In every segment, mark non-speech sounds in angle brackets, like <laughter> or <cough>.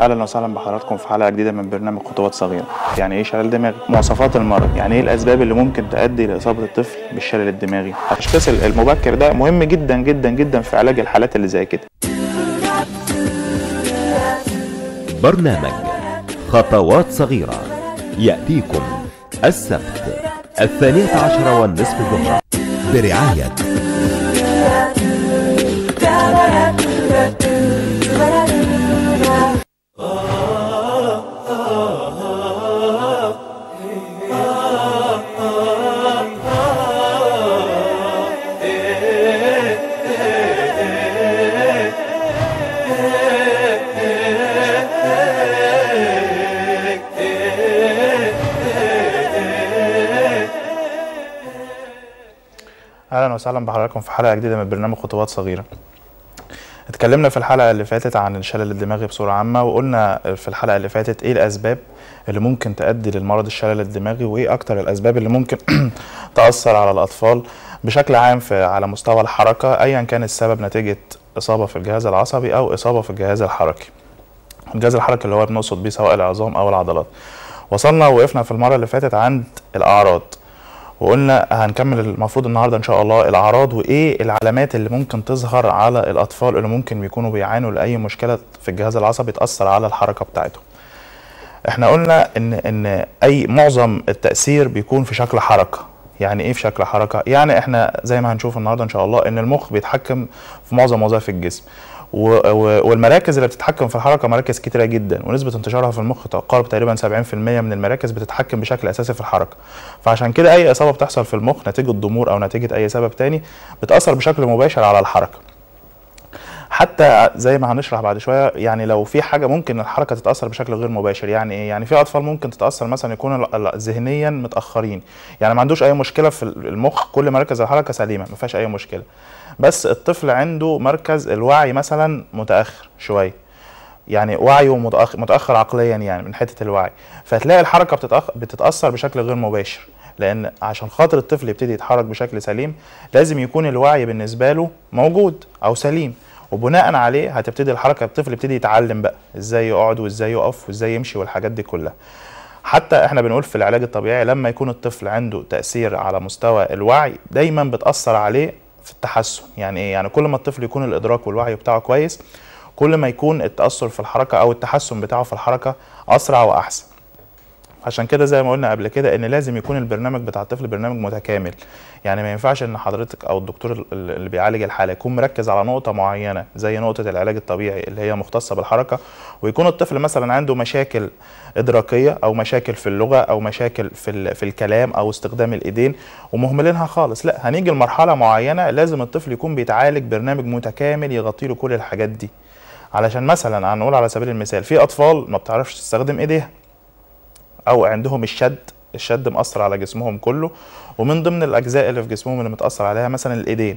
اهلا وسهلا بحضراتكم في حلقه جديده من برنامج خطوات صغيره يعني ايه شلل دماغي مواصفات المرض يعني ايه الاسباب اللي ممكن تؤدي لاصابه الطفل بالشلل الدماغي التشخيص المبكر ده مهم جدا جدا جدا في علاج الحالات اللي زي كده برنامج خطوات صغيره ياتيكم السبت الثانيه عشر والنصف ظهرا برعايه اهلا وسهلا بحضراتكم في حلقه جديده من برنامج خطوات صغيره اتكلمنا في الحلقه اللي فاتت عن الشلل الدماغي بصوره عامه وقلنا في الحلقه اللي فاتت ايه الاسباب اللي ممكن تؤدي للمرض الشلل الدماغي وايه اكتر الاسباب اللي ممكن <clears throat> تاثر على الاطفال بشكل عام في على مستوى الحركه ايا كان السبب نتيجه اصابه في الجهاز العصبي او اصابه في الجهاز الحركي الجهاز الحركي اللي هو بنقصد بيه سواء العظام او العضلات وصلنا وقفنا في المره اللي فاتت عند الاعراض وقلنا هنكمل المفروض النهارده ان شاء الله الاعراض وايه العلامات اللي ممكن تظهر على الاطفال اللي ممكن بيكونوا بيعانوا لاي مشكله في الجهاز العصبي تاثر على الحركه بتاعتهم احنا قلنا ان ان اي معظم التاثير بيكون في شكل حركه يعني ايه في شكل حركه يعني احنا زي ما هنشوف النهارده ان شاء الله ان المخ بيتحكم في معظم وظائف الجسم والمراكز اللي بتتحكم في الحركه مراكز كتيره جدا ونسبه انتشارها في المخ تقارب تقريبا 70% من المراكز بتتحكم بشكل اساسي في الحركه فعشان كده اي اصابه بتحصل في المخ نتيجه ضمور او نتيجه اي سبب تاني بتاثر بشكل مباشر على الحركه حتى زي ما هنشرح بعد شويه يعني لو في حاجه ممكن الحركه تتاثر بشكل غير مباشر يعني ايه يعني في اطفال ممكن تتاثر مثلا يكون ذهنيا متاخرين يعني ما عندوش اي مشكله في المخ كل مراكز الحركه سليمه ما فيهاش اي مشكله بس الطفل عنده مركز الوعي مثلا متاخر شويه يعني وعيه متأخر, متاخر عقليا يعني من حته الوعي فتلاقي الحركه بتتأخر بتتاثر بشكل غير مباشر لان عشان خاطر الطفل يبتدي يتحرك بشكل سليم لازم يكون الوعي بالنسبه له موجود او سليم وبناء عليه هتبتدي الحركه الطفل يبتدي يتعلم بقى ازاي يقعد وازاي يقف وازاي يمشي والحاجات دي كلها حتى احنا بنقول في العلاج الطبيعي لما يكون الطفل عنده تاثير على مستوى الوعي دايما بتاثر عليه في التحسن يعني ايه يعني كل ما الطفل يكون الادراك والوعي بتاعه كويس كل ما يكون التاثر في الحركه او التحسن بتاعه في الحركه اسرع واحسن عشان كده زي ما قلنا قبل كده ان لازم يكون البرنامج بتاع الطفل برنامج متكامل يعني ما ينفعش ان حضرتك او الدكتور اللي بيعالج الحاله يكون مركز على نقطه معينه زي نقطه العلاج الطبيعي اللي هي مختصه بالحركه ويكون الطفل مثلا عنده مشاكل ادراكيه او مشاكل في اللغه او مشاكل في في الكلام او استخدام الايدين ومهملينها خالص لا هنيجي لمرحله معينه لازم الطفل يكون بيتعالج برنامج متكامل يغطي له كل الحاجات دي علشان مثلا هنقول على سبيل المثال في اطفال ما بتعرفش تستخدم ايديها او عندهم الشد الشد مأثر على جسمهم كله ومن ضمن الاجزاء اللي في جسمهم اللي متأثر عليها مثلا الايدين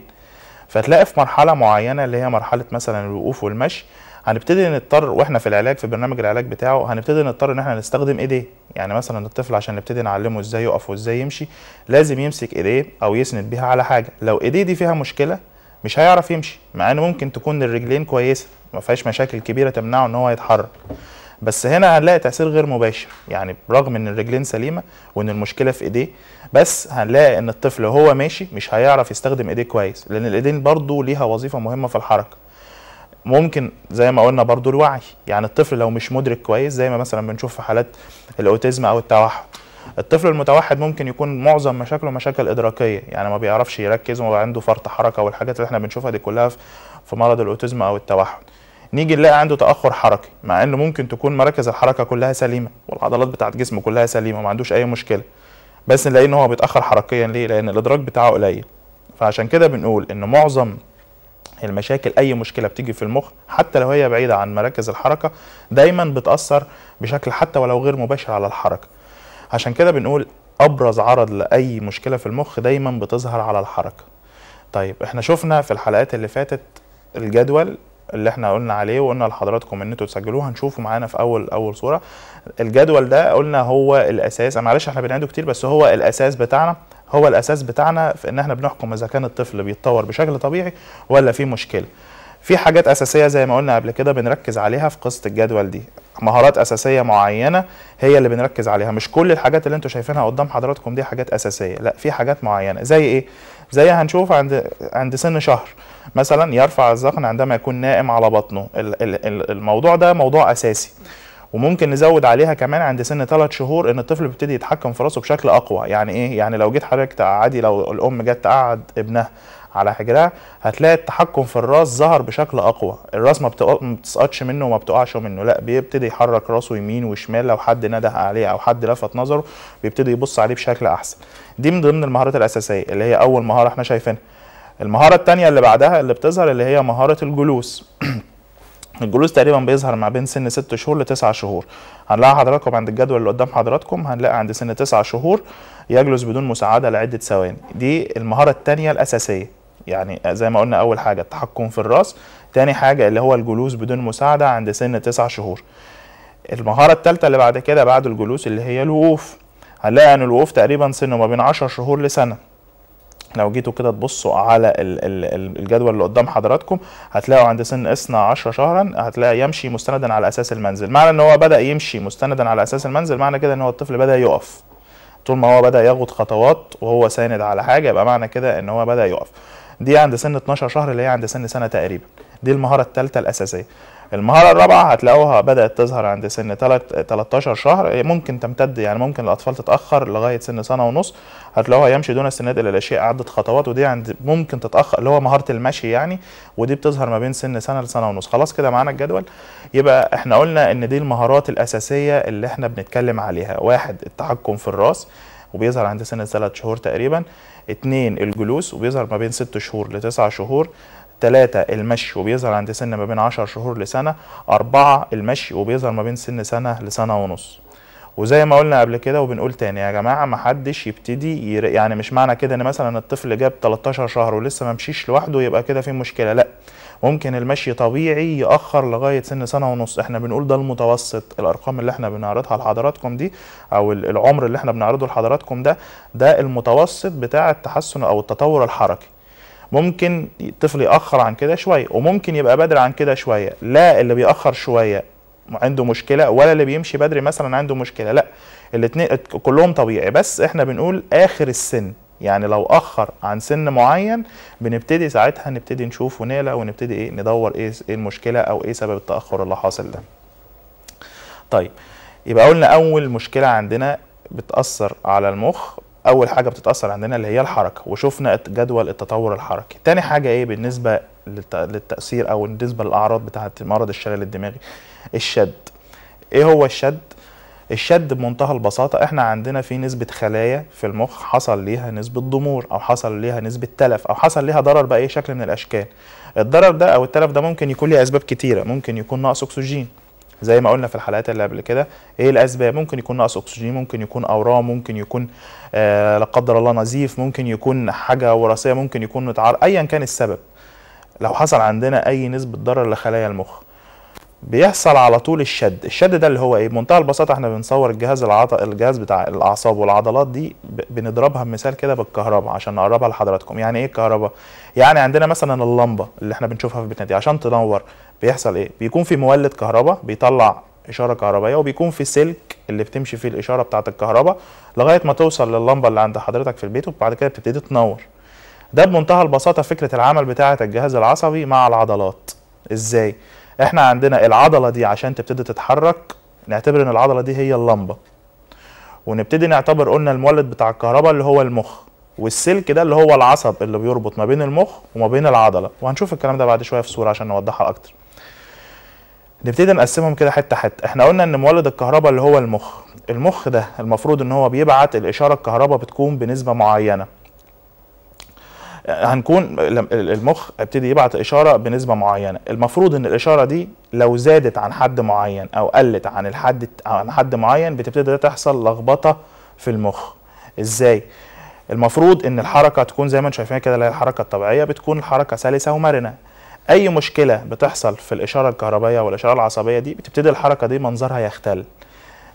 فتلاقي في مرحله معينه اللي هي مرحله مثلا الوقوف والمشي هنبتدي نضطر واحنا في العلاج في برنامج العلاج بتاعه هنبتدي نضطر ان احنا نستخدم ايديه يعني مثلا الطفل عشان نبتدي نعلمه ازاي يقف وازاي يمشي لازم يمسك ايديه او يسند بيها على حاجه لو ايديه دي فيها مشكله مش هيعرف يمشي مع ان ممكن تكون الرجلين كويسه ما فيهاش مشاكل كبيره تمنعه ان هو يتحرك بس هنا هنلاقي تاثير غير مباشر يعني برغم ان الرجلين سليمه وان المشكله في ايديه بس هنلاقي ان الطفل وهو ماشي مش هيعرف يستخدم ايديه كويس لان الايدين برضه ليها وظيفه مهمه في الحركه ممكن زي ما قلنا برضو الوعي يعني الطفل لو مش مدرك كويس زي ما مثلا بنشوف في حالات الاوتيزم او التوحد الطفل المتوحد ممكن يكون معظم مشاكله مشاكل ادراكيه يعني ما بيعرفش يركز وعنده فرط حركه والحاجات اللي احنا بنشوفها دي كلها في مرض الاوتيزم او التوحد نيجي نلاقي عنده تاخر حركي مع انه ممكن تكون مراكز الحركه كلها سليمه والعضلات بتاعه جسمه كلها سليمه وما عندوش اي مشكله بس نلاقي ان هو بيتاخر حركيا ليه لان الادراك بتاعه قليل فعشان كده بنقول ان معظم المشاكل اي مشكله بتيجي في المخ حتى لو هي بعيده عن مراكز الحركه دايما بتاثر بشكل حتى ولو غير مباشر على الحركه عشان كده بنقول ابرز عرض لاي مشكله في المخ دايما بتظهر على الحركه طيب احنا شفنا في الحلقات اللي فاتت الجدول اللي احنا قلنا عليه وقلنا لحضراتكم ان انتوا تسجلوه هنشوفه معانا في اول اول صوره الجدول ده قلنا هو الاساس معلش احنا بنعيده كتير بس هو الاساس بتاعنا هو الاساس بتاعنا في ان احنا بنحكم اذا كان الطفل بيتطور بشكل طبيعي ولا في مشكله في حاجات اساسيه زي ما قلنا قبل كده بنركز عليها في قصه الجدول دي مهارات اساسيه معينه هي اللي بنركز عليها مش كل الحاجات اللي انتوا شايفينها قدام حضراتكم دي حاجات اساسيه لا في حاجات معينه زي ايه زي هنشوف عند عند سن شهر مثلا يرفع الذقن عندما يكون نائم على بطنه الموضوع ده موضوع اساسي وممكن نزود عليها كمان عند سن 3 شهور ان الطفل بيبتدي يتحكم في راسه بشكل اقوى يعني ايه يعني لو جيت حضرتك عادي لو الام جت تقعد ابنها على حجرها هتلاقي التحكم في الراس ظهر بشكل اقوى الراس ما, بتسقطش منه وما بتقعش منه لا بيبتدي يحرك راسه يمين وشمال لو حد نده عليه او حد لفت نظره بيبتدي يبص عليه بشكل احسن دي من ضمن المهارات الاساسيه اللي هي اول مهاره احنا شايفينها المهاره الثانيه اللي بعدها اللي بتظهر اللي هي مهاره الجلوس <clears throat> الجلوس تقريبا بيظهر ما بين سن 6 شهور ل 9 شهور هنلاقي حضراتكم عند الجدول اللي قدام حضراتكم هنلاقي عند سن 9 شهور يجلس بدون مساعده لعده ثواني دي المهاره الثانيه الاساسيه يعني زي ما قلنا اول حاجه التحكم في الراس تاني حاجه اللي هو الجلوس بدون مساعده عند سن تسع شهور المهاره الثالثه اللي بعد كده بعد الجلوس اللي هي الوقوف هنلاقي ان الوقوف تقريبا سنه ما بين 10 شهور لسنه لو جيتوا كده تبصوا على الجدول اللي قدام حضراتكم هتلاقوا عند سن عشر شهرا هتلاقي يمشي مستندا على اساس المنزل معنى ان هو بدا يمشي مستندا على اساس المنزل معنى كده ان هو الطفل بدا يقف طول ما هو بدا ياخد خطوات وهو ساند على حاجه يبقى معنى كده ان هو بدا يقف دي عند سن 12 شهر اللي هي عند سن سنه تقريبا دي المهاره الثالثه الاساسيه المهاره الرابعه هتلاقوها بدات تظهر عند سن 13 شهر ممكن تمتد يعني ممكن الاطفال تتاخر لغايه سن سنه ونص هتلاقوها يمشي دون السناد الى الاشياء عده خطوات ودي عند ممكن تتاخر اللي هو مهاره المشي يعني ودي بتظهر ما بين سن سنه لسنه ونص خلاص كده معانا الجدول يبقى احنا قلنا ان دي المهارات الاساسيه اللي احنا بنتكلم عليها واحد التحكم في الراس وبيظهر عند سن ثلاث شهور تقريبا اثنين الجلوس وبيظهر ما بين ست شهور لتسع شهور ثلاثة المشي وبيظهر عند سن ما بين عشر شهور لسنة أربعة المشي وبيظهر ما بين سن سنة لسنة ونص وزي ما قلنا قبل كده وبنقول تاني يا جماعه ما حدش يبتدي يعني مش معنى كده ان مثلا الطفل جاب 13 شهر ولسه ما مشيش لوحده يبقى كده في مشكله لا ممكن المشي طبيعي يأخر لغاية سن سنة ونص احنا بنقول ده المتوسط الأرقام اللي احنا بنعرضها لحضراتكم دي أو العمر اللي احنا بنعرضه لحضراتكم ده ده المتوسط بتاع التحسن أو التطور الحركي ممكن الطفل يأخر عن كده شوية وممكن يبقى بدري عن كده شوية لا اللي بيأخر شوية عنده مشكلة ولا اللي بيمشي بدري مثلا عنده مشكلة لا الاتنين كلهم طبيعي بس احنا بنقول آخر السن يعني لو اخر عن سن معين بنبتدي ساعتها نبتدي نشوف ونقلق ونبتدي ايه ندور إيه،, ايه المشكله او ايه سبب التاخر اللي حاصل ده طيب يبقى قلنا اول مشكله عندنا بتاثر على المخ اول حاجه بتتاثر عندنا اللي هي الحركه وشفنا جدول التطور الحركي تاني حاجه ايه بالنسبه للتاثير او بالنسبه للاعراض بتاعه مرض الشلل الدماغي الشد ايه هو الشد الشد بمنتهى البساطه احنا عندنا في نسبه خلايا في المخ حصل ليها نسبه ضمور او حصل ليها نسبه تلف او حصل ليها ضرر باي شكل من الاشكال الضرر ده او التلف ده ممكن يكون ليه اسباب كتيره ممكن يكون نقص اكسجين زي ما قلنا في الحلقات اللي قبل كده ايه الاسباب ممكن يكون نقص اكسجين ممكن يكون اورام ممكن يكون آه لا قدر الله نزيف ممكن يكون حاجه وراثيه ممكن يكون متعار ايا كان السبب لو حصل عندنا اي نسبه ضرر لخلايا المخ بيحصل على طول الشد الشد ده اللي هو ايه بمنتهى البساطه احنا بنصور الجهاز العط... الجهاز بتاع الاعصاب والعضلات دي ب... بنضربها بمثال كده بالكهرباء عشان نقربها لحضراتكم يعني ايه الكهرباء يعني عندنا مثلا اللمبه اللي احنا بنشوفها في بيتنا دي عشان تنور بيحصل ايه بيكون في مولد كهرباء بيطلع اشاره كهربائيه وبيكون في سلك اللي بتمشي فيه الاشاره بتاعه الكهرباء لغايه ما توصل لللمبه اللي عند حضرتك في البيت وبعد كده بتبتدي تنور ده بمنتهى البساطه فكره العمل بتاعه الجهاز العصبي مع العضلات ازاي احنا عندنا العضله دي عشان تبتدي تتحرك نعتبر ان العضله دي هي اللمبه ونبتدي نعتبر قلنا المولد بتاع الكهرباء اللي هو المخ والسلك ده اللي هو العصب اللي بيربط ما بين المخ وما بين العضله وهنشوف الكلام ده بعد شويه في صوره عشان نوضحها اكتر نبتدي نقسمهم كده حته حته احنا قلنا ان مولد الكهرباء اللي هو المخ المخ ده المفروض ان هو بيبعت الاشاره الكهرباء بتكون بنسبه معينه هنكون المخ ابتدي يبعت اشاره بنسبه معينه المفروض ان الاشاره دي لو زادت عن حد معين او قلت عن الحد عن حد معين بتبتدي تحصل لخبطه في المخ ازاي المفروض ان الحركه تكون زي ما انتم شايفين كده اللي هي الحركه الطبيعيه بتكون الحركه سلسه ومرنه اي مشكله بتحصل في الاشاره الكهربائيه والاشاره العصبيه دي بتبتدي الحركه دي منظرها يختل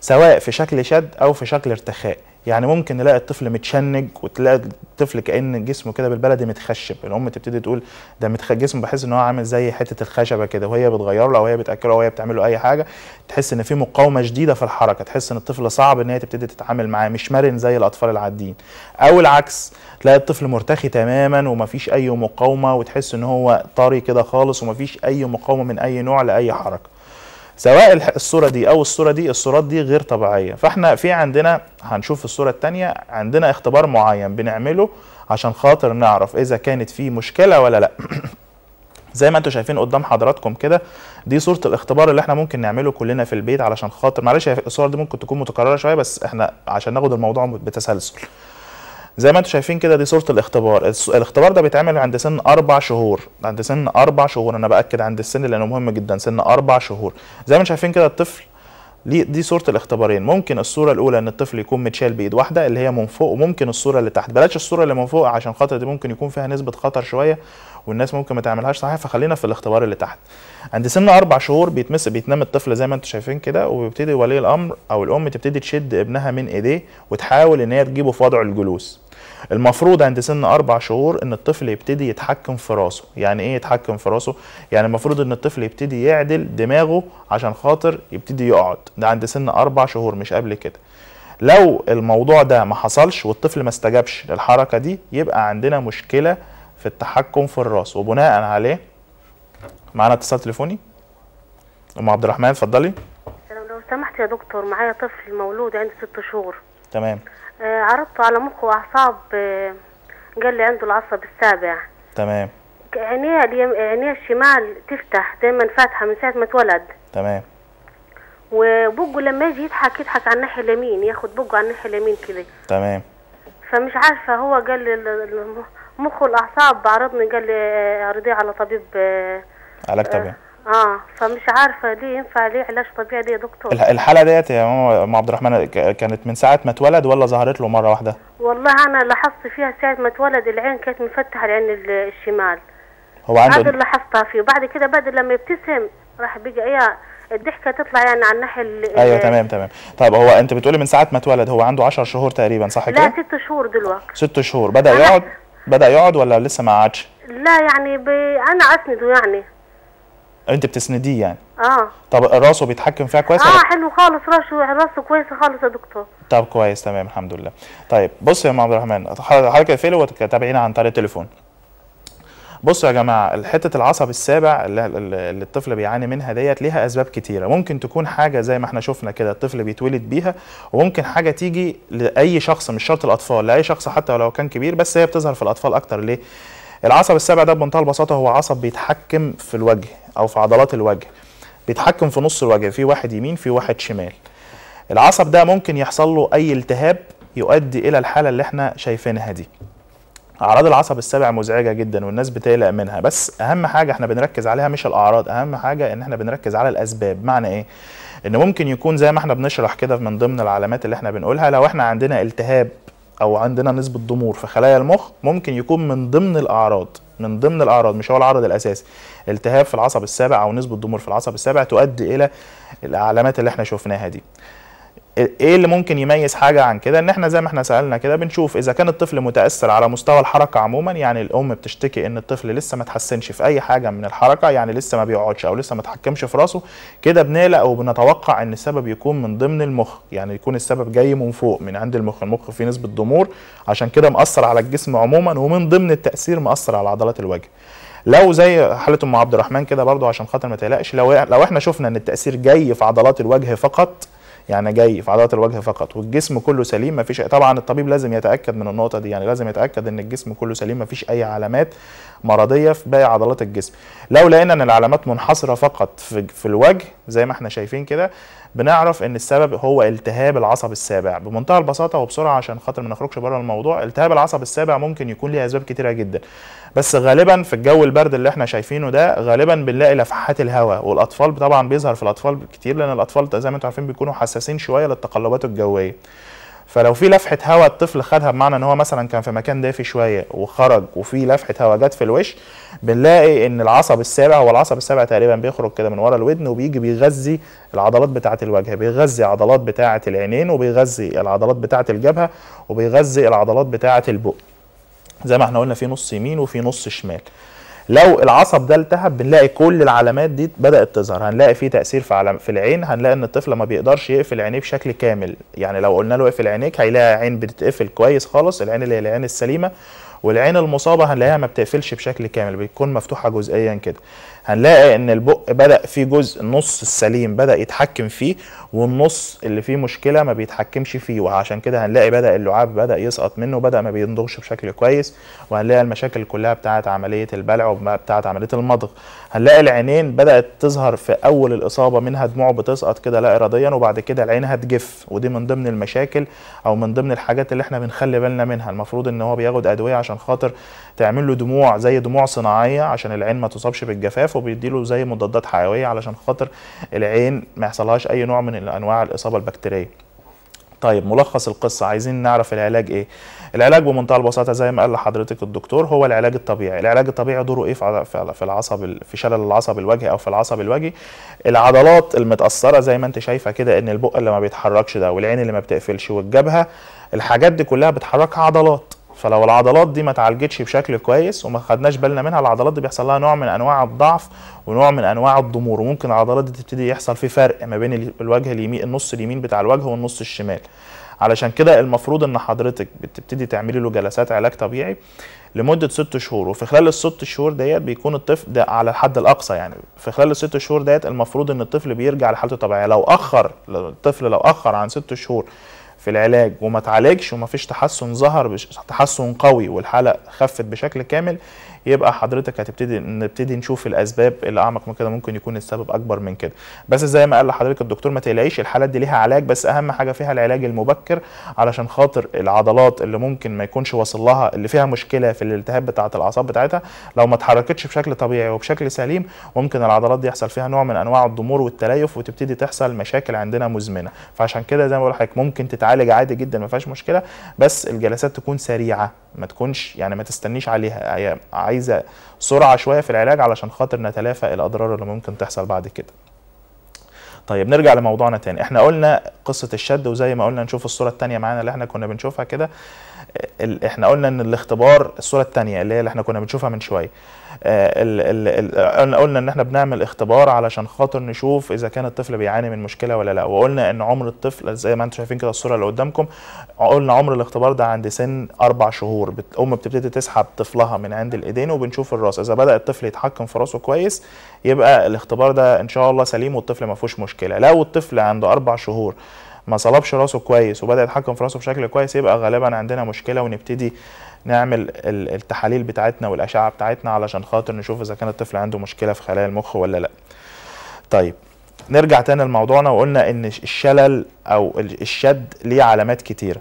سواء في شكل شد او في شكل ارتخاء يعني ممكن نلاقي الطفل متشنج وتلاقي الطفل كان جسمه كده بالبلدي متخشب الام تبتدي تقول ده متخ... جسمه بحس ان هو عامل زي حته الخشبه كده وهي بتغير له او هي بتاكله او هي بتعمل له اي حاجه تحس ان في مقاومه شديده في الحركه تحس ان الطفل صعب ان هي تبتدي تتعامل معاه مش مرن زي الاطفال العاديين او العكس تلاقي الطفل مرتخي تماما ومفيش اي مقاومه وتحس ان هو طري كده خالص ومفيش اي مقاومه من اي نوع لاي حركه سواء الصوره دي او الصوره دي الصورات دي غير طبيعيه فاحنا في عندنا هنشوف في الصوره الثانيه عندنا اختبار معين بنعمله عشان خاطر نعرف اذا كانت في مشكله ولا لا <clears throat> زي ما انتم شايفين قدام حضراتكم كده دي صوره الاختبار اللي احنا ممكن نعمله كلنا في البيت علشان خاطر معلش الصور دي ممكن تكون متكرره شويه بس احنا عشان ناخد الموضوع بتسلسل زي ما انتم شايفين كده دي صوره الاختبار الاختبار ده بيتعمل عند سن اربع شهور عند سن اربع شهور انا باكد عند السن لانه مهم جدا سن اربع شهور زي ما انتم شايفين كده الطفل دي صوره الاختبارين ممكن الصوره الاولى ان الطفل يكون متشال بايد واحده اللي هي من فوق وممكن الصوره اللي تحت بلاش الصوره اللي من فوق عشان خاطر دي ممكن يكون فيها نسبه خطر شويه والناس ممكن ما تعملهاش صحيح فخلينا في الاختبار اللي تحت عند سن اربع شهور بيتمس بيتنام الطفل زي ما انتم شايفين كده وبيبتدي ولي الامر او الام تبتدي تشد ابنها من ايديه وتحاول ان هي تجيبه في وضع الجلوس المفروض عند سن اربع شهور ان الطفل يبتدي يتحكم في راسه يعني ايه يتحكم في راسه يعني المفروض ان الطفل يبتدي يعدل دماغه عشان خاطر يبتدي يقعد ده عند سن اربع شهور مش قبل كده لو الموضوع ده ما حصلش والطفل ما استجابش للحركه دي يبقى عندنا مشكله في التحكم في الراس وبناء عليه معانا اتصال تليفوني ام عبد الرحمن اتفضلي لو سمحت يا دكتور معايا طفل مولود عنده ست شهور تمام آه، عرضته على مخه واعصاب آه، قال لي عنده العصب السابع تمام عينيه اليم... عينيه الشمال تفتح دايما فاتحه من ساعه ما اتولد تمام وبقه لما يجي يضحك يضحك على الناحيه اليمين ياخد بقه على الناحيه اليمين كده تمام فمش عارفه هو قال لي مخه الاعصاب عرضني قال لي اعرضيه آه، على طبيب علاج طبيعي اه فمش عارفه ليه ينفع ليه علاج طبيعي ليه يا دكتور الحاله ديت يا ماما عبد الرحمن كانت من ساعه ما اتولد ولا ظهرت له مره واحده والله انا لاحظت فيها ساعه ما اتولد العين كانت مفتحه العين الشمال هو عنده هذا اللي لاحظتها فيه وبعد كده بعد لما يبتسم راح بيجي ايه الضحكه تطلع يعني على الناحيه ايوه تمام تمام طيب هو انت بتقولي من ساعه ما اتولد هو عنده 10 شهور تقريبا صح كده؟ لا 6 شهور دلوقتي 6 شهور بدا يقعد بدا يقعد ولا لسه ما قعدش؟ لا يعني انا اسنده يعني انت بتسنديه يعني اه طب راسه بيتحكم فيها كويس اه حلو خالص راسه راسه كويس خالص يا دكتور طب كويس تمام الحمد لله طيب بص يا ام عبد الرحمن حضرتك فين وتابعينا عن طريق التليفون بصوا يا جماعه حته العصب السابع اللي, اللي الطفل بيعاني منها ديت ليها اسباب كتيره ممكن تكون حاجه زي ما احنا شفنا كده الطفل بيتولد بيها وممكن حاجه تيجي لاي شخص مش شرط الاطفال لاي شخص حتى لو كان كبير بس هي بتظهر في الاطفال اكتر ليه العصب السابع ده بمنتهى البساطه هو عصب بيتحكم في الوجه او في عضلات الوجه بيتحكم في نص الوجه في واحد يمين في واحد شمال العصب ده ممكن يحصل له اي التهاب يؤدي الى الحاله اللي احنا شايفينها دي اعراض العصب السابع مزعجه جدا والناس بتقلق منها بس اهم حاجه احنا بنركز عليها مش الاعراض اهم حاجه ان احنا بنركز على الاسباب معنى ايه ان ممكن يكون زي ما احنا بنشرح كده من ضمن العلامات اللي احنا بنقولها لو احنا عندنا التهاب او عندنا نسبه ضمور في خلايا المخ ممكن يكون من ضمن الاعراض من ضمن الاعراض مش هو العرض الاساسي التهاب في العصب السابع او نسبه ضمور في العصب السابع تؤدي الى العلامات اللي احنا شفناها دي ايه اللي ممكن يميز حاجه عن كده ان احنا زي ما احنا سالنا كده بنشوف اذا كان الطفل متاثر على مستوى الحركه عموما يعني الام بتشتكي ان الطفل لسه ما تحسنش في اي حاجه من الحركه يعني لسه ما بيقعدش او لسه ما تحكمش في راسه كده بنقلق وبنتوقع ان السبب يكون من ضمن المخ يعني يكون السبب جاي من فوق من عند المخ المخ فيه نسبه ضمور عشان كده مأثر على الجسم عموما ومن ضمن التاثير مأثر على عضلات الوجه لو زي حاله ام عبد الرحمن كده برضو عشان خاطر ما تقلقش لو لو احنا شفنا ان التاثير جاي في عضلات الوجه فقط يعني جاي في عضلات الوجه فقط والجسم كله سليم مفيش طبعا الطبيب لازم يتاكد من النقطه دي يعني لازم يتاكد ان الجسم كله سليم مفيش اي علامات مرضيه في باقي عضلات الجسم لو لقينا ان العلامات منحصره فقط في, في الوجه زي ما احنا شايفين كده بنعرف ان السبب هو التهاب العصب السابع بمنتهى البساطه وبسرعه عشان خاطر ما نخرجش بره الموضوع التهاب العصب السابع ممكن يكون ليه اسباب كتيره جدا بس غالبا في الجو البرد اللي احنا شايفينه ده غالبا بنلاقي لفحات الهواء والاطفال طبعا بيظهر في الاطفال كتير لان الاطفال زي ما انتم عارفين بيكونوا حساسين شويه للتقلبات الجويه فلو في لفحه هواء الطفل خدها بمعنى ان هو مثلا كان في مكان دافي شويه وخرج وفي لفحه هواء جت في الوش بنلاقي ان العصب السابع هو العصب السابع تقريبا بيخرج كده من ورا الودن وبيجي بيغذي العضلات بتاعه الوجه بيغذي عضلات بتاعه العينين وبيغذي العضلات بتاعه الجبهه وبيغذي العضلات بتاعه البق زي ما احنا قلنا في نص يمين وفي نص شمال لو العصب ده التهب بنلاقي كل العلامات دي بدات تظهر هنلاقي في تاثير في في العين هنلاقي ان الطفل ما بيقدرش يقفل عينيه بشكل كامل يعني لو قلنا له اقفل عينيك هيلاقي عين بتتقفل كويس خالص العين اللي هي العين السليمه والعين المصابه هنلاقيها ما بتقفلش بشكل كامل بتكون مفتوحه جزئيا كده هنلاقي ان البق بدا في جزء نص السليم بدا يتحكم فيه والنص اللي فيه مشكله ما بيتحكمش فيه وعشان كده هنلاقي بدا اللعاب بدا يسقط منه بدا ما بينضغش بشكل كويس وهنلاقي المشاكل كلها بتاعه عمليه البلع وبتاعه عمليه المضغ هنلاقي العينين بدات تظهر في اول الاصابه منها دموع بتسقط كده لا اراديا وبعد كده العين هتجف ودي من ضمن المشاكل او من ضمن الحاجات اللي احنا بنخلي بالنا منها المفروض ان هو بياخد ادويه عشان عشان خاطر تعمل له دموع زي دموع صناعيه عشان العين ما تصابش بالجفاف وبيديله زي مضادات حيويه علشان خاطر العين ما يحصلهاش اي نوع من انواع الاصابه البكتيريه طيب ملخص القصة عايزين نعرف العلاج ايه العلاج بمنتهى البساطة زي ما قال لحضرتك الدكتور هو العلاج الطبيعي العلاج الطبيعي دوره ايه في العصب في شلل العصب الوجهي او في العصب الوجهي العضلات المتأثرة زي ما انت شايفة كده ان البق اللي ما بيتحركش ده والعين اللي ما بتقفلش والجبهة الحاجات دي كلها بتحركها عضلات فلو العضلات دي ما اتعالجتش بشكل كويس وما خدناش بالنا منها العضلات دي بيحصل لها نوع من انواع الضعف ونوع من انواع الضمور وممكن العضلات دي تبتدي يحصل في فرق ما بين الوجه اليمين النص اليمين بتاع الوجه والنص الشمال علشان كده المفروض ان حضرتك بتبتدي تعملي له جلسات علاج طبيعي لمده ست شهور وفي خلال الست شهور ديت بيكون الطفل ده على الحد الاقصى يعني في خلال الست شهور ديت المفروض ان الطفل بيرجع لحالته الطبيعيه لو اخر الطفل لو اخر عن ست شهور في العلاج وما تعالجش وما فيش تحسن ظهر بش... تحسن قوي والحاله خفت بشكل كامل يبقى حضرتك هتبتدي نبتدي نشوف الاسباب اللي اعمق من كده ممكن يكون السبب اكبر من كده بس زي ما قال لحضرتك الدكتور ما تقلقيش الحالات دي ليها علاج بس اهم حاجه فيها العلاج المبكر علشان خاطر العضلات اللي ممكن ما يكونش واصل لها اللي فيها مشكله في الالتهاب بتاعه الاعصاب بتاعتها لو ما اتحركتش بشكل طبيعي وبشكل سليم ممكن العضلات دي يحصل فيها نوع من انواع الضمور والتليف وتبتدي تحصل مشاكل عندنا مزمنه فعشان كده زي ما بقول لحضرتك ممكن تتعالج عادي جدا ما فيهاش مشكله بس الجلسات تكون سريعه ما تكونش يعني ما تستنيش عليها يعني عايزه سرعه شويه في العلاج علشان خاطر نتلافى الاضرار اللي ممكن تحصل بعد كده طيب نرجع لموضوعنا تاني احنا قلنا قصه الشد وزي ما قلنا نشوف الصوره الثانيه معانا اللي احنا كنا بنشوفها كده احنا قلنا ان الاختبار الصوره الثانيه اللي هي اللي احنا كنا بنشوفها من شويه آه، قلنا ان احنا بنعمل اختبار علشان خاطر نشوف اذا كان الطفل بيعاني من مشكله ولا لا وقلنا ان عمر الطفل زي ما انتم شايفين كده الصوره اللي قدامكم قلنا عمر الاختبار ده عند سن اربع شهور الام بتبتدي تسحب طفلها من عند الايدين وبنشوف الراس اذا بدا الطفل يتحكم في راسه كويس يبقى الاختبار ده ان شاء الله سليم والطفل ما فيهوش مشكله لو الطفل عنده اربع شهور ما صلبش راسه كويس وبدا يتحكم في راسه بشكل كويس يبقى غالبا عندنا مشكله ونبتدي نعمل التحاليل بتاعتنا والاشعه بتاعتنا علشان خاطر نشوف اذا كان الطفل عنده مشكله في خلايا المخ ولا لا طيب نرجع تاني لموضوعنا وقلنا ان الشلل او الشد ليه علامات كتيره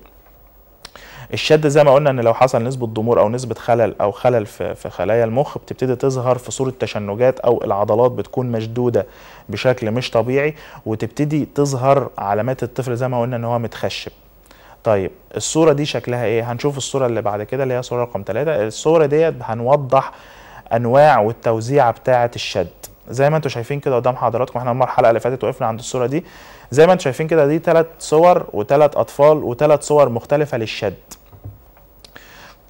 الشد زي ما قلنا ان لو حصل نسبه ضمور او نسبه خلل او خلل في في خلايا المخ بتبتدي تظهر في صوره تشنجات او العضلات بتكون مشدوده بشكل مش طبيعي وتبتدي تظهر علامات الطفل زي ما قلنا ان هو متخشب طيب الصوره دي شكلها ايه هنشوف الصوره اللي بعد كده اللي هي صوره رقم ثلاثه، الصوره ديت هنوضح انواع والتوزيعه بتاعه الشد زي ما انتم شايفين كده قدام حضراتكم احنا لما الحلقه اللي فاتت وقفنا عند الصوره دي زي ما انتم شايفين كده دي ثلاث صور وثلاث اطفال وثلاث صور مختلفه للشد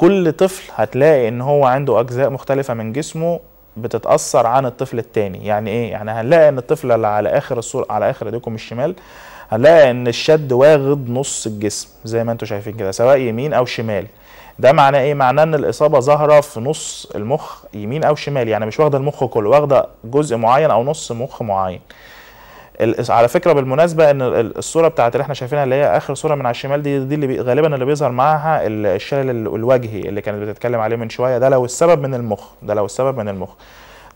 كل طفل هتلاقي ان هو عنده اجزاء مختلفه من جسمه بتتاثر عن الطفل التاني يعني ايه يعني هنلاقي ان الطفل اللي على اخر الصوره على اخر ايديكم الشمال هنلاقي ان الشد واخد نص الجسم زي ما انتم شايفين كده سواء يمين او شمال ده معناه ايه معناه ان الاصابه ظاهره في نص المخ يمين او شمال يعني مش واخده المخ كله واخده جزء معين او نص مخ معين على فكره بالمناسبه ان الصوره بتاعت اللي احنا شايفينها اللي هي اخر صوره من على الشمال دي دي اللي غالبا اللي بيظهر معاها الشلل الوجهي اللي كانت بتتكلم عليه من شويه ده لو السبب من المخ ده لو السبب من المخ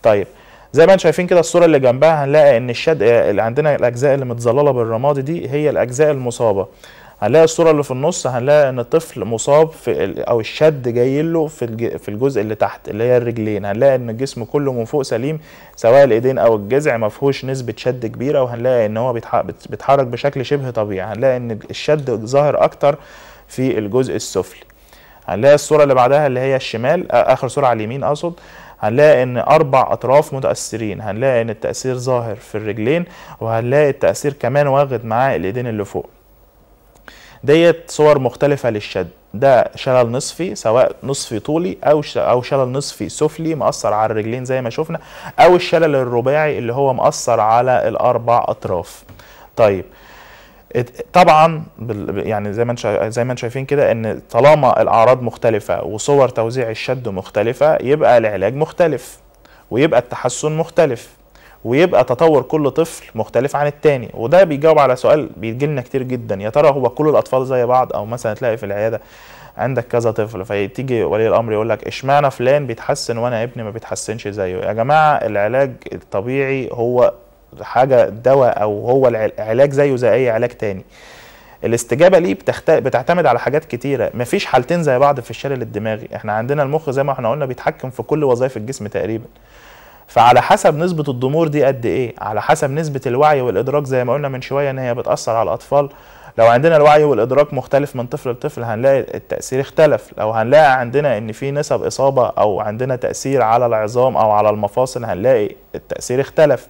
طيب زي ما انتم شايفين كده الصوره اللي جنبها هنلاقي ان الشد آه، اللي عندنا الاجزاء اللي متظلله بالرمادي دي هي الاجزاء المصابه هنلاقي الصوره اللي في النص هنلاقي ان الطفل مصاب في او الشد جاي له في في الجزء اللي تحت اللي هي الرجلين هنلاقي ان الجسم كله من فوق سليم سواء الايدين او الجذع ما فيهوش نسبه شد كبيره وهنلاقي ان هو بيتحرك بشكل شبه طبيعي هنلاقي ان الشد ظاهر اكتر في الجزء السفلي هنلاقي الصوره اللي بعدها اللي هي الشمال اخر صوره على اليمين اقصد هنلاقي ان اربع اطراف متاثرين هنلاقي ان التاثير ظاهر في الرجلين وهنلاقي التاثير كمان واخد معاه الايدين اللي فوق ديت صور مختلفة للشد ده شلل نصفي سواء نصفي طولي او او شلل نصفي سفلي مأثر على الرجلين زي ما شفنا او الشلل الرباعي اللي هو مأثر على الاربع اطراف طيب طبعا يعني زي ما زي ما انتم شايفين كده ان طالما الاعراض مختلفه وصور توزيع الشد مختلفه يبقى العلاج مختلف ويبقى التحسن مختلف ويبقى تطور كل طفل مختلف عن التاني وده بيجاوب على سؤال بيجي لنا كتير جدا يا ترى هو كل الاطفال زي بعض او مثلا تلاقي في العياده عندك كذا طفل فتيجي ولي الامر يقول لك اشمعنى فلان بيتحسن وانا ابني ما بيتحسنش زيه يا جماعه العلاج الطبيعي هو حاجه دواء او هو العلاج زيه زي اي علاج تاني الاستجابه ليه بتخت... بتعتمد على حاجات كتيره مفيش حالتين زي بعض في الشلل الدماغي احنا عندنا المخ زي ما احنا قلنا بيتحكم في كل وظائف الجسم تقريبا فعلى حسب نسبة الضمور دي قد إيه على حسب نسبة الوعي والإدراك زي ما قلنا من شوية إن هي بتأثر على الأطفال لو عندنا الوعي والادراك مختلف من طفل لطفل هنلاقي التاثير اختلف لو هنلاقي عندنا ان في نسب اصابه او عندنا تاثير على العظام او على المفاصل هنلاقي التاثير اختلف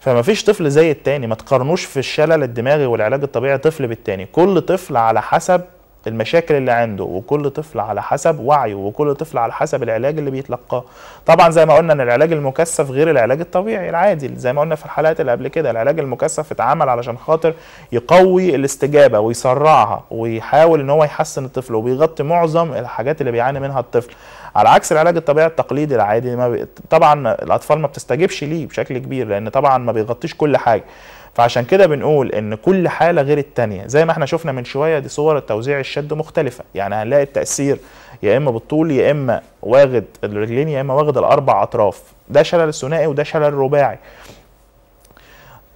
فما فيش طفل زي التاني ما تقارنوش في الشلل الدماغي والعلاج الطبيعي طفل بالتاني كل طفل على حسب المشاكل اللي عنده وكل طفل على حسب وعيه وكل طفل على حسب العلاج اللي بيتلقاه طبعا زي ما قلنا ان العلاج المكثف غير العلاج الطبيعي العادي زي ما قلنا في الحلقات اللي قبل كده العلاج المكثف اتعمل علشان خاطر يقوي الاستجابه ويسرعها ويحاول ان هو يحسن الطفل وبيغطي معظم الحاجات اللي بيعاني منها الطفل على عكس العلاج الطبيعي التقليدي العادي ما بي... طبعا الاطفال ما بتستجبش ليه بشكل كبير لان طبعا ما بيغطيش كل حاجه فعشان كده بنقول ان كل حاله غير الثانيه زي ما احنا شفنا من شويه دي صور التوزيع الشد مختلفه يعني هنلاقي التاثير يا اما بالطول يا اما واخد الرجلين يا اما واخد الاربع اطراف ده شلل الثنائي وده شلل رباعي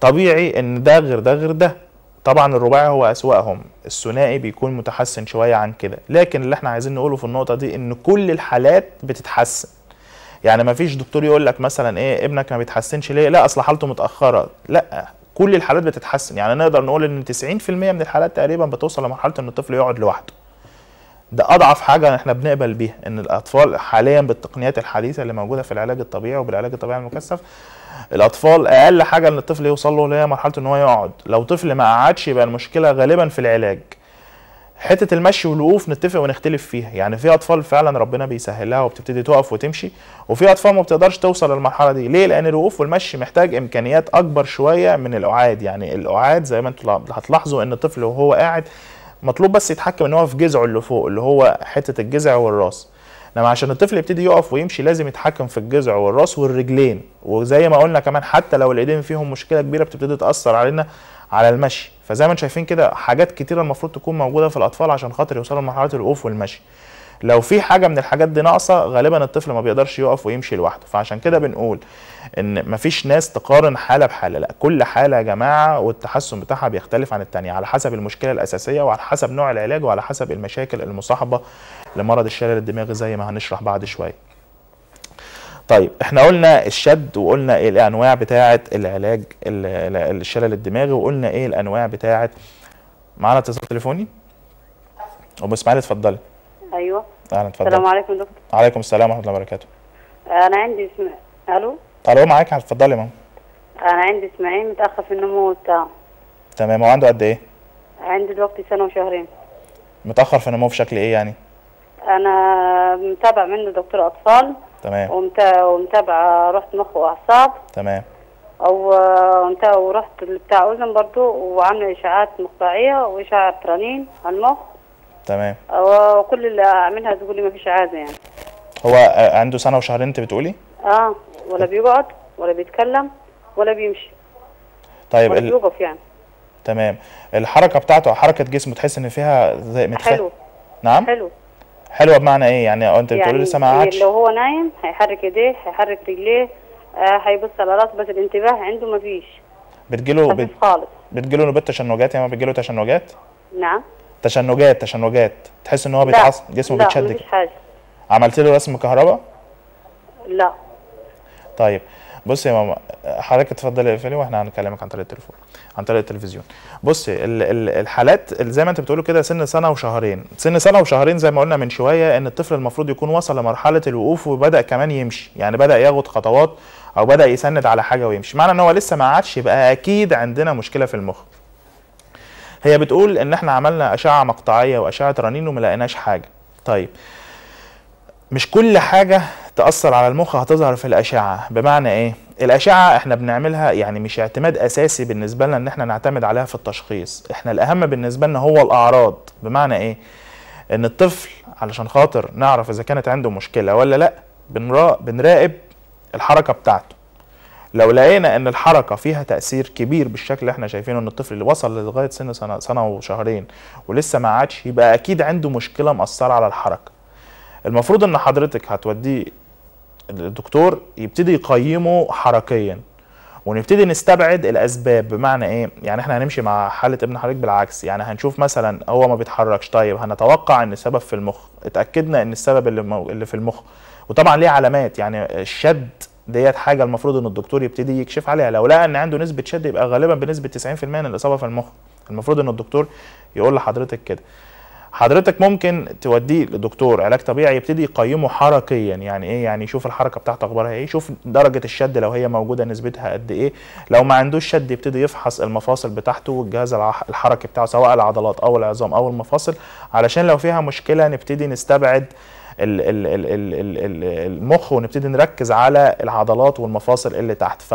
طبيعي ان ده غير ده غير ده طبعا الرباعي هو اسواهم الثنائي بيكون متحسن شويه عن كده لكن اللي احنا عايزين نقوله في النقطه دي ان كل الحالات بتتحسن يعني ما فيش دكتور يقول لك مثلا ايه ابنك ما بيتحسنش ليه لا اصل حالته متاخره لا كل الحالات بتتحسن يعني نقدر نقول ان 90% من الحالات تقريبا بتوصل لمرحله ان الطفل يقعد لوحده ده اضعف حاجه احنا بنقبل بيها ان الاطفال حاليا بالتقنيات الحديثه اللي موجوده في العلاج الطبيعي وبالعلاج الطبيعي المكثف الاطفال اقل حاجه ان الطفل يوصل له اللي هي مرحله ان هو يقعد لو طفل ما قعدش يبقى المشكله غالبا في العلاج حته المشي والوقوف نتفق ونختلف فيها يعني في اطفال فعلا ربنا بيسهلها وبتبتدي تقف وتمشي وفي اطفال ما بتقدرش توصل للمرحله دي ليه لان الوقوف والمشي محتاج امكانيات اكبر شويه من الاعاد يعني الاعاد زي ما انتم هتلاحظوا ان الطفل وهو قاعد مطلوب بس يتحكم ان هو في جذعه اللي فوق اللي هو حته الجذع والراس انما عشان الطفل يبتدي يقف ويمشي لازم يتحكم في الجذع والراس والرجلين وزي ما قلنا كمان حتى لو الايدين فيهم مشكله كبيره بتبتدي تاثر علينا على المشي فزي ما انتم شايفين كده حاجات كتيره المفروض تكون موجوده في الاطفال عشان خاطر يوصلوا لمرحله الوقوف والمشي لو في حاجه من الحاجات دي ناقصه غالبا الطفل ما بيقدرش يقف ويمشي لوحده فعشان كده بنقول ان مفيش ناس تقارن حاله بحاله لا كل حاله يا جماعه والتحسن بتاعها بيختلف عن الثانيه على حسب المشكله الاساسيه وعلى حسب نوع العلاج وعلى حسب المشاكل المصاحبه لمرض الشلل الدماغي زي ما هنشرح بعد شويه طيب احنا قلنا الشد وقلنا ايه الانواع بتاعه العلاج الشلل الدماغي وقلنا ايه الانواع بتاعه معانا اتصال تليفوني ام اسماعيل اتفضلي ايوه اهلا اتفضلي السلام عليكم يا دكتور وعليكم السلام ورحمه الله وبركاته انا عندي اسم الو الو معاك اتفضلي يا ماما انا عندي اسماعيل متاخر في النمو بتاعه تمام هو عنده قد ايه عندي دلوقتي سنه وشهرين متاخر في النمو في شكل ايه يعني انا متابع منه دكتور اطفال تمام ومتابعه رحت مخ واعصاب تمام ورحت بتاع اذن برضو وعامله اشعاعات مقطعيه واشعه ترانين على المخ تمام وكل اللي اعملها تقول لي ما فيش عاده يعني هو آه، عنده سنه وشهرين انت بتقولي اه ولا بيقعد ولا بيتكلم ولا بيمشي طيب ولا ال... بيوقف يعني تمام الحركه بتاعته حركه جسمه تحس ان فيها زي متخ... حلو نعم حلو حلوه بمعنى ايه يعني انت يعني بتقولي لسه ما قعدش لو هو نايم هيحرك ايديه هيحرك رجليه آه، هيبص على راسه بس الانتباه عنده ما فيش بتجيله بت... خالص بتجيله نوبات تشنجات يعني ما بتجيله تشنجات نعم تشنجات تشنجات تحس ان هو بيتعصب جسمه بيتشد لا مفيش حاجه عملت له رسم كهرباء لا طيب بص يا ماما حضرتك اتفضلي اقفلي واحنا هنكلمك عن طريق التليفون عن طريق التلفزيون بص ال ال الحالات زي ما انت بتقولوا كده سن سنه وشهرين سن سنه وشهرين زي ما قلنا من شويه ان الطفل المفروض يكون وصل لمرحله الوقوف وبدا كمان يمشي يعني بدا ياخد خطوات او بدا يسند على حاجه ويمشي معنى ان هو لسه ما عادش يبقى اكيد عندنا مشكله في المخ هي بتقول ان احنا عملنا اشعه مقطعيه واشعه رنين وما لقيناش حاجه طيب مش كل حاجه تاثر على المخ هتظهر في الاشعه بمعنى ايه الاشعه احنا بنعملها يعني مش اعتماد اساسي بالنسبه لنا ان احنا نعتمد عليها في التشخيص احنا الاهم بالنسبه لنا هو الاعراض بمعنى ايه ان الطفل علشان خاطر نعرف اذا كانت عنده مشكله ولا لا بنراقب الحركه بتاعته لو لقينا ان الحركه فيها تاثير كبير بالشكل اللي احنا شايفينه ان الطفل اللي وصل لغايه سن سنه, سنة وشهرين ولسه ما عادش يبقى اكيد عنده مشكله مأثره على الحركه المفروض ان حضرتك هتوديه الدكتور يبتدي يقيمه حركيا ونبتدي نستبعد الاسباب بمعنى ايه يعني احنا هنمشي مع حاله ابن حضرتك بالعكس يعني هنشوف مثلا هو ما بيتحركش طيب هنتوقع ان السبب في المخ اتاكدنا ان السبب اللي, اللي في المخ وطبعا ليه علامات يعني الشد ديت حاجه المفروض ان الدكتور يبتدي يكشف عليها لو لقى ان عنده نسبه شد يبقى غالبا بنسبه 90% من الاصابه في المخ المفروض ان الدكتور يقول لحضرتك كده حضرتك ممكن توديه لدكتور علاج طبيعي يبتدي يقيمه حركيا يعني ايه يعني يشوف الحركه بتاعته اخبارها ايه يشوف درجه الشد لو هي موجوده نسبتها قد ايه لو ما عندوش شد يبتدي يفحص المفاصل بتاعته والجهاز الحركي بتاعه سواء العضلات او العظام او المفاصل علشان لو فيها مشكله نبتدي نستبعد المخ ونبتدي نركز على العضلات والمفاصل اللي تحت ف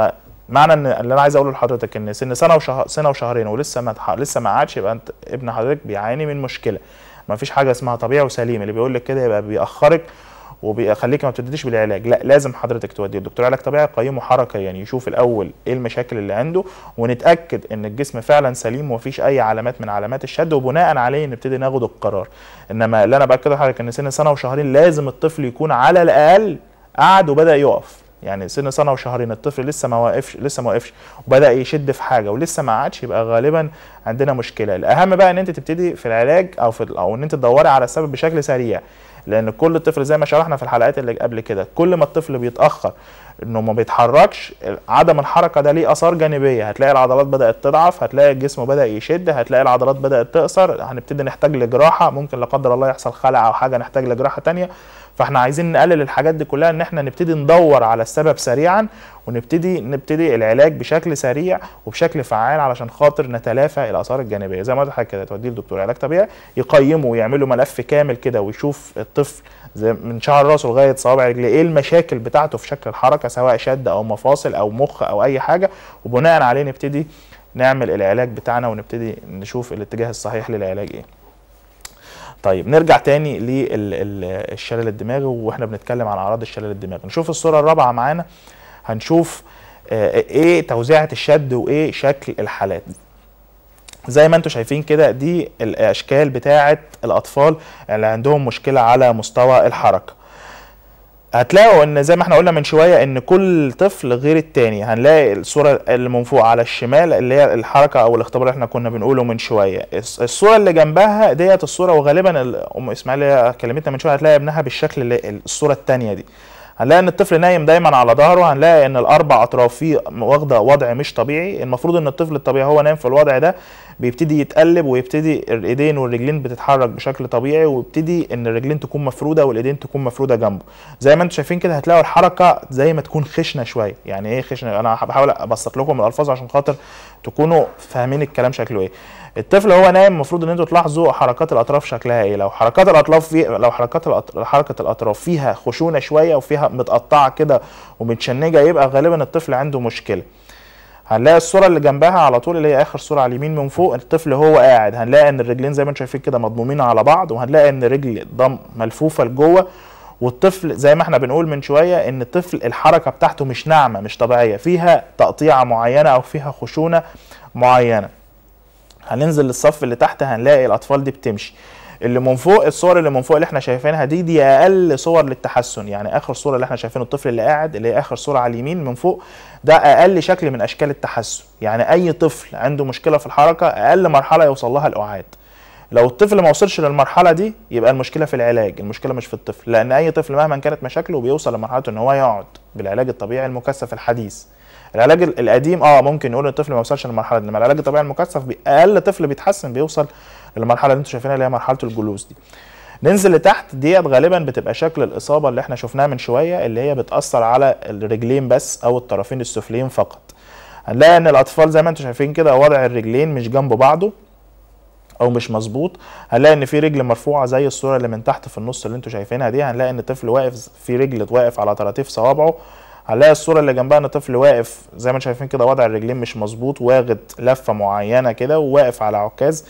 معنى ان اللي انا عايز اقوله لحضرتك ان سن سنه وشهر سنه وشهرين ولسه ما لسه ما قعدش يبقى انت ابن حضرتك بيعاني من مشكله ما فيش حاجه اسمها طبيعي وسليم اللي بيقول لك كده يبقى بيأخرك وبيخليك ما بتبتديش بالعلاج لا لازم حضرتك توديه الدكتور علاج طبيعي يقيمه حركيا يعني يشوف الاول ايه المشاكل اللي عنده ونتاكد ان الجسم فعلا سليم ومفيش اي علامات من علامات الشد وبناء عليه نبتدي ناخد القرار انما اللي انا باكد لحضرتك ان سن سنه وشهرين لازم الطفل يكون على الاقل قعد وبدا يقف يعني سن سنه وشهرين الطفل لسه ما واقفش لسه ما واقفش وبدا يشد في حاجه ولسه ما عادش يبقى غالبا عندنا مشكله الاهم بقى ان انت تبتدي في العلاج او في او ان انت تدوري على السبب بشكل سريع لان كل طفل زي ما شرحنا في الحلقات اللي قبل كده كل ما الطفل بيتاخر انه ما بيتحركش عدم الحركه ده ليه اثار جانبيه هتلاقي العضلات بدات تضعف هتلاقي الجسم بدا يشد هتلاقي العضلات بدات تقصر هنبتدي نحتاج لجراحه ممكن لا قدر الله يحصل خلع او حاجه نحتاج لجراحه ثانيه فاحنا عايزين نقلل الحاجات دي كلها ان احنا نبتدي ندور على السبب سريعا ونبتدي نبتدي العلاج بشكل سريع وبشكل فعال علشان خاطر نتلافى الاثار الجانبيه زي ما قلت لحضرتك كده توديه لدكتور علاج طبيعي يقيمه ويعمل له ملف كامل كده ويشوف الطفل زي من شعر راسه لغايه صوابع رجله ايه المشاكل بتاعته في شكل الحركه سواء شد او مفاصل او مخ او اي حاجه وبناء عليه نبتدي نعمل العلاج بتاعنا ونبتدي نشوف الاتجاه الصحيح للعلاج ايه طيب نرجع تاني للشلل الدماغي واحنا بنتكلم عن اعراض الشلل الدماغي نشوف الصوره الرابعه معانا هنشوف آه، آه، ايه توزيعه الشد وايه شكل الحالات زي ما انتم شايفين كده دي الاشكال بتاعه الاطفال اللي عندهم مشكله على مستوى الحركه هتلاقوا ان زي ما احنا قلنا من شويه ان كل طفل غير التاني هنلاقي الصوره اللي من فوق على الشمال اللي هي الحركه او الاختبار اللي احنا كنا بنقوله من شويه الصوره اللي جنبها ديت الصوره وغالبا ام اسماعيل كلمتنا من شويه هتلاقي ابنها بالشكل اللي الصوره التانيه دي هنلاقي ان الطفل نايم دايما على ظهره هنلاقي ان الاربع اطراف فيه واخده وضع مش طبيعي المفروض ان الطفل الطبيعي هو نايم في الوضع ده بيبتدي يتقلب ويبتدي الايدين والرجلين بتتحرك بشكل طبيعي ويبتدي ان الرجلين تكون مفروده والايدين تكون مفروده جنبه زي ما انتم شايفين كده هتلاقوا الحركه زي ما تكون خشنه شويه يعني ايه خشنه انا بحاول ابسط لكم الالفاظ عشان خاطر تكونوا فاهمين الكلام شكله ايه الطفل هو نايم المفروض ان انتوا تلاحظوا حركات الاطراف شكلها ايه لو حركات الاطراف في لو حركات الأطراف... حركه الاطراف فيها خشونه شويه وفيها متقطعه كده ومتشنجه يبقى غالبا الطفل عنده مشكله هنلاقي الصوره اللي جنبها على طول اللي هي اخر صوره على اليمين من فوق الطفل هو قاعد هنلاقي ان الرجلين زي ما انتم شايفين كده مضمومين على بعض وهنلاقي ان رجل ضم ملفوفه لجوه والطفل زي ما احنا بنقول من شويه ان الطفل الحركه بتاعته مش ناعمه مش طبيعيه فيها تقطيعه معينه او فيها خشونه معينه هننزل للصف اللي تحت هنلاقي الاطفال دي بتمشي اللي من فوق الصور اللي من فوق اللي احنا شايفينها دي دي اقل صور للتحسن يعني اخر صوره اللي احنا شايفين الطفل اللي قاعد اللي هي اخر صوره على اليمين من فوق ده اقل شكل من اشكال التحسن يعني اي طفل عنده مشكله في الحركه اقل مرحله يوصل لها الاعاد لو الطفل ما وصلش للمرحله دي يبقى المشكله في العلاج المشكله مش في الطفل لان اي طفل مهما كانت مشاكله بيوصل لمرحله ان هو يقعد بالعلاج الطبيعي المكثف الحديث العلاج القديم اه ممكن نقول ان الطفل ما وصلش للمرحله دي انما العلاج الطبيعي المكثف اقل طفل بيتحسن بيوصل للمرحله اللي انتم شايفينها اللي هي مرحله الجلوس دي ننزل لتحت ديت غالبا بتبقى شكل الاصابه اللي احنا شفناها من شويه اللي هي بتاثر على الرجلين بس او الطرفين السفليين فقط هنلاقي ان الاطفال زي ما انتم شايفين كده وضع الرجلين مش جنب بعضه او مش مظبوط هنلاقي ان في رجل مرفوعه زي الصوره اللي من تحت في النص اللي انتم شايفينها دي هنلاقي ان الطفل واقف في رجل واقف على طراطيف صوابعه هنلاقي الصوره اللي جنبها ان طفل واقف زي ما انتم شايفين كده وضع الرجلين مش مظبوط واخد لفه معينه كده وواقف على عكاز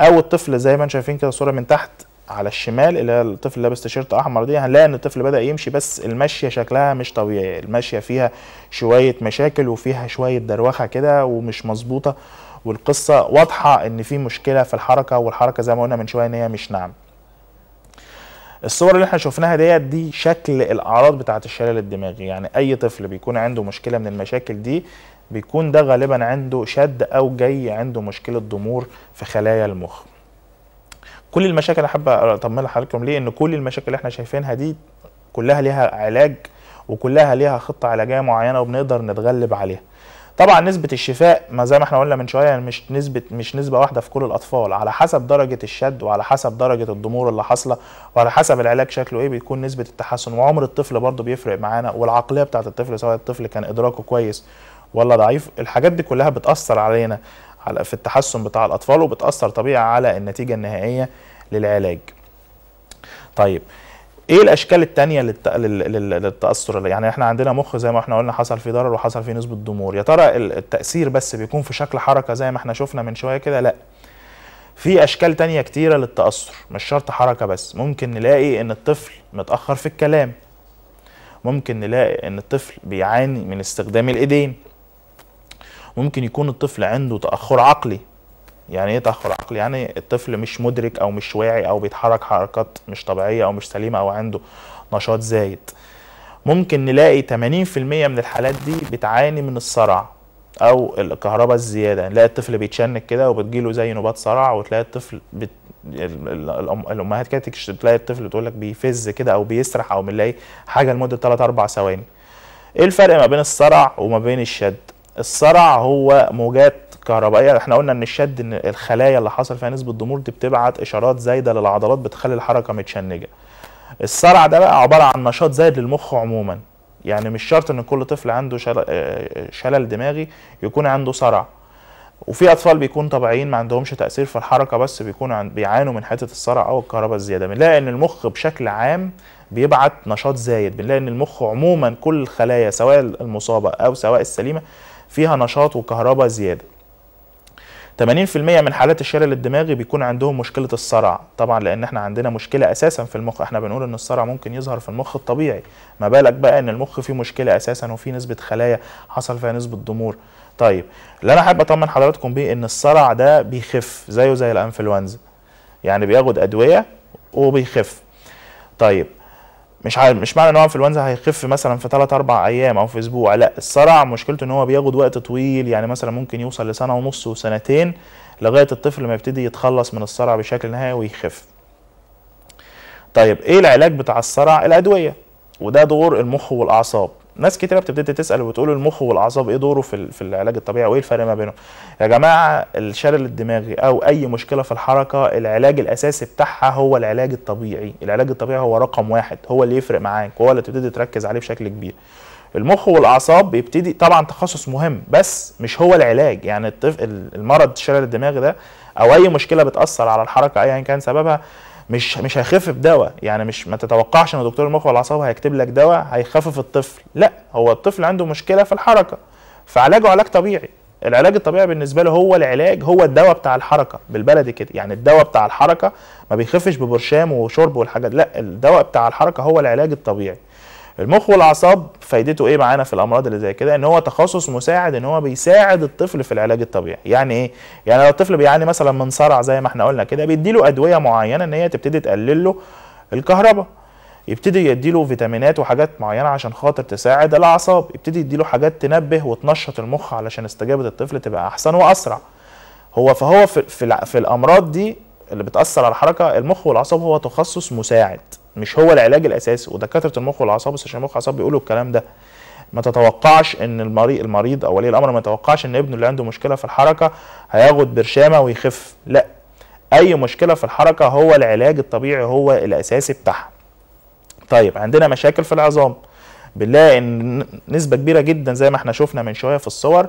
او الطفل زي ما انتم شايفين كده صوره من تحت على الشمال اللي هي الطفل لابس تيشيرت احمر دي هنلاقي ان الطفل بدا يمشي بس المشيه شكلها مش طبيعي المشيه فيها شويه مشاكل وفيها شويه دروخه كده ومش مظبوطه والقصه واضحه ان في مشكله في الحركه والحركه زي ما قلنا من شويه ان هي مش ناعمه الصور اللي احنا شفناها ديت دي شكل الاعراض بتاعه الشلل الدماغي يعني اي طفل بيكون عنده مشكله من المشاكل دي بيكون ده غالبا عنده شد او جاي عنده مشكله ضمور في خلايا المخ كل المشاكل اللي حابه اطمن لحضراتكم ليه ان كل المشاكل اللي احنا شايفينها دي كلها ليها علاج وكلها ليها خطه علاجيه معينه وبنقدر نتغلب عليها طبعا نسبه الشفاء ما زي ما احنا قلنا من شويه مش نسبه مش نسبه واحده في كل الاطفال على حسب درجه الشد وعلى حسب درجه الضمور اللي حاصله وعلى حسب العلاج شكله ايه بيكون نسبه التحسن وعمر الطفل برضه بيفرق معانا والعقليه بتاعه الطفل سواء الطفل كان ادراكه كويس ولا ضعيف الحاجات دي كلها بتاثر علينا على في التحسن بتاع الاطفال وبتاثر طبيعي على النتيجه النهائيه للعلاج طيب ايه الاشكال الثانيه للت... لل... للتاثر يعني احنا عندنا مخ زي ما احنا قلنا حصل فيه ضرر وحصل فيه نسبه ضمور يا ترى التاثير بس بيكون في شكل حركه زي ما احنا شفنا من شويه كده لا في اشكال تانية كتيره للتاثر مش شرط حركه بس ممكن نلاقي ان الطفل متاخر في الكلام ممكن نلاقي ان الطفل بيعاني من استخدام الايدين ممكن يكون الطفل عنده تاخر عقلي يعني ايه تاخر عقلي يعني الطفل مش مدرك او مش واعي او بيتحرك حركات مش طبيعيه او مش سليمه او عنده نشاط زايد ممكن نلاقي 80% من الحالات دي بتعاني من الصرع او الكهرباء الزياده نلاقي يعني الطفل بيتشنك كده وبتجيله زي نوبات صرع وتلاقي الطفل بت... الامهات كده تلاقي الطفل بتقول لك بيفز كده او بيسرح او بنلاقي حاجه لمده 3 4 ثواني ايه الفرق ما بين الصرع وما بين الشد الصرع هو موجات كهربائيه احنا قلنا ان الشد ان الخلايا اللي حصل فيها نسبه ضمور دي بتبعت اشارات زايده للعضلات بتخلي الحركه متشنجه الصرع ده بقى عباره عن نشاط زايد للمخ عموما يعني مش شرط ان كل طفل عنده آه، شلل دماغي يكون عنده صرع وفي اطفال بيكون طبيعيين ما عندهمش تاثير في الحركه بس بيكون بيعانوا من حته الصرع او الكهرباء الزياده بنلاقي ان المخ بشكل عام بيبعت نشاط زايد بنلاقي ان المخ عموما كل الخلايا سواء المصابه او سواء السليمه فيها نشاط وكهرباء زياده 80% من حالات الشلل الدماغي بيكون عندهم مشكله الصرع طبعا لان احنا عندنا مشكله اساسا في المخ احنا بنقول ان الصرع ممكن يظهر في المخ الطبيعي ما بالك بقى ان المخ فيه مشكله اساسا وفيه نسبه خلايا حصل فيها نسبه ضمور طيب اللي انا حابب اطمن حضراتكم بيه ان الصرع ده بيخف زيه زي الانفلونزا يعني بياخد ادويه وبيخف طيب مش عارف مش معنى ان هو انفلونزا هيخف مثلا في 3 4 ايام او في اسبوع لا الصرع مشكلته ان هو بياخد وقت طويل يعني مثلا ممكن يوصل لسنه ونص وسنتين لغايه الطفل ما يبتدي يتخلص من الصرع بشكل نهائي ويخف طيب ايه العلاج بتاع الصرع الادويه وده دور المخ والاعصاب ناس كتيره بتبتدي تسال وتقول المخ والاعصاب ايه دوره في في العلاج الطبيعي وايه الفرق ما بينهم يا جماعه الشلل الدماغي او اي مشكله في الحركه العلاج الاساسي بتاعها هو العلاج الطبيعي العلاج الطبيعي هو رقم واحد هو اللي يفرق معاك هو اللي تبتدي تركز عليه بشكل كبير المخ والاعصاب بيبتدي طبعا تخصص مهم بس مش هو العلاج يعني الطفل المرض الشلل الدماغي ده او اي مشكله بتاثر على الحركه ايا كان سببها مش مش هيخفف دواء يعني مش ما تتوقعش ان دكتور المخ والاعصاب هيكتب لك دواء هيخفف الطفل لا هو الطفل عنده مشكله في الحركه فعلاجه علاج طبيعي العلاج الطبيعي بالنسبه له هو العلاج هو الدواء بتاع الحركه بالبلدي كده يعني الدواء بتاع الحركه ما بيخفش ببرشام وشرب والحاجات لا الدواء بتاع الحركه هو العلاج الطبيعي المخ والاعصاب فايدته ايه معانا في الامراض اللي زي كده ان هو تخصص مساعد ان هو بيساعد الطفل في العلاج الطبيعي يعني ايه يعني لو الطفل بيعاني مثلا من صرع زي ما احنا قلنا كده بيديله ادويه معينه ان هي تبتدي تقلل له الكهرباء يبتدي يديله فيتامينات وحاجات معينه عشان خاطر تساعد الاعصاب يبتدي يديله حاجات تنبه وتنشط المخ علشان استجابه الطفل تبقى احسن واسرع هو فهو في, في, في الامراض دي اللي بتاثر على الحركه المخ والاعصاب هو تخصص مساعد مش هو العلاج الاساسي ودكاتره المخ والاعصاب استشاري المخ والاعصاب بيقولوا الكلام ده ما تتوقعش ان المريض المريض او ولي الامر ما يتوقعش ان ابنه اللي عنده مشكله في الحركه هياخد برشامه ويخف لا اي مشكله في الحركه هو العلاج الطبيعي هو الاساسي بتاعها طيب عندنا مشاكل في العظام بنلاقي ان نسبه كبيره جدا زي ما احنا شفنا من شويه في الصور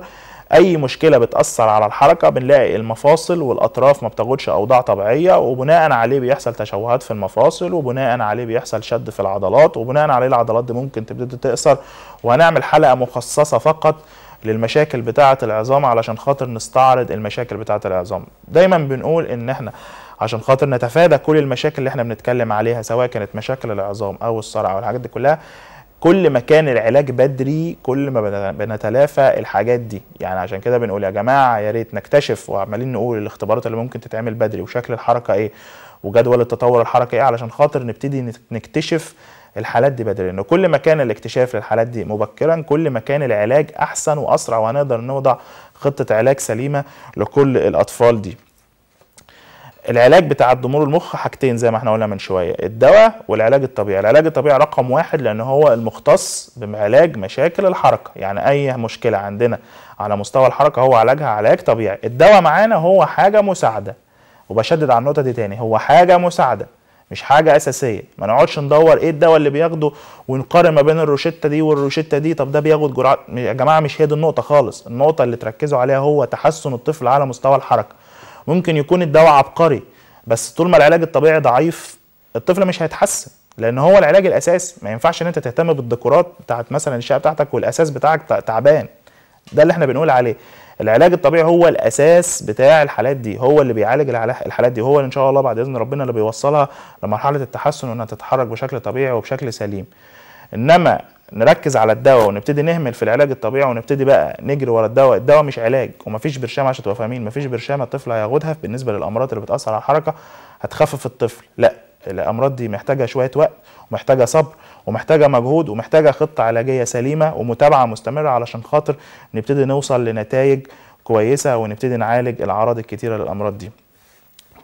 اي مشكله بتاثر على الحركه بنلاقي المفاصل والاطراف ما بتاخدش اوضاع طبيعيه وبناء عليه بيحصل تشوهات في المفاصل وبناء عليه بيحصل شد في العضلات وبناء عليه العضلات دي ممكن تبتدي تقصر وهنعمل حلقه مخصصه فقط للمشاكل بتاعه العظام علشان خاطر نستعرض المشاكل بتاعه العظام دايما بنقول ان احنا عشان خاطر نتفادى كل المشاكل اللي احنا بنتكلم عليها سواء كانت مشاكل العظام او الصرع او الحاجات دي كلها كل ما كان العلاج بدري كل ما بنتلافى الحاجات دي يعني عشان كده بنقول يا جماعه يا ريت نكتشف وعمالين نقول الاختبارات اللي ممكن تتعمل بدري وشكل الحركه ايه وجدول التطور الحركي ايه علشان خاطر نبتدي نكتشف الحالات دي بدري لان كل ما كان الاكتشاف للحالات دي مبكرا كل ما كان العلاج احسن واسرع وهنقدر نوضع خطه علاج سليمه لكل الاطفال دي العلاج بتاع ضمور المخ حاجتين زي ما احنا قلنا من شويه الدواء والعلاج الطبيعي العلاج الطبيعي رقم واحد لان هو المختص بعلاج مشاكل الحركه يعني اي مشكله عندنا على مستوى الحركه هو علاجها علاج طبيعي الدواء معانا هو حاجه مساعده وبشدد على النقطه دي تاني هو حاجه مساعده مش حاجه اساسيه ما نقعدش ندور ايه الدواء اللي بياخده ونقارن ما بين الروشته دي والروشته دي طب ده بياخد جرعات يا جماعه مش هي دي النقطه خالص النقطه اللي تركزوا عليها هو تحسن الطفل على مستوى الحركه ممكن يكون الدواء عبقري بس طول ما العلاج الطبيعي ضعيف الطفل مش هيتحسن لان هو العلاج الاساسي ما ينفعش ان انت تهتم بالديكورات بتاعت مثلا الشقه بتاعتك والاساس بتاعك تعبان ده اللي احنا بنقول عليه العلاج الطبيعي هو الاساس بتاع الحالات دي هو اللي بيعالج الحالات دي هو اللي ان شاء الله بعد اذن ربنا اللي بيوصلها لمرحله التحسن وانها تتحرك بشكل طبيعي وبشكل سليم انما نركز على الدواء ونبتدي نهمل في العلاج الطبيعي ونبتدي بقى نجري ورا الدواء الدواء مش علاج ومفيش برشامه عشان تبقوا فاهمين مفيش برشامه الطفل هياخدها بالنسبه للامراض اللي بتاثر على الحركه هتخفف الطفل لا الامراض دي محتاجه شويه وقت ومحتاجه صبر ومحتاجه مجهود ومحتاجه خطه علاجيه سليمه ومتابعه مستمره علشان خاطر نبتدي نوصل لنتائج كويسه ونبتدي نعالج الاعراض الكتيره للامراض دي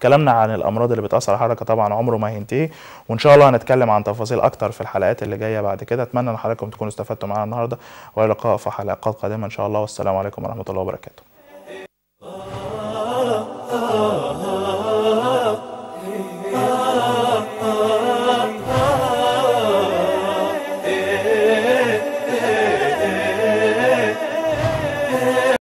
كلامنا عن الامراض اللي بتاثر على الحركه طبعا عمره ما هينتهي وان شاء الله هنتكلم عن تفاصيل اكتر في الحلقات اللي جايه بعد كده اتمنى ان حضراتكم تكونوا استفدتوا معانا النهارده والى اللقاء في حلقات قادمه ان شاء الله والسلام عليكم ورحمه الله وبركاته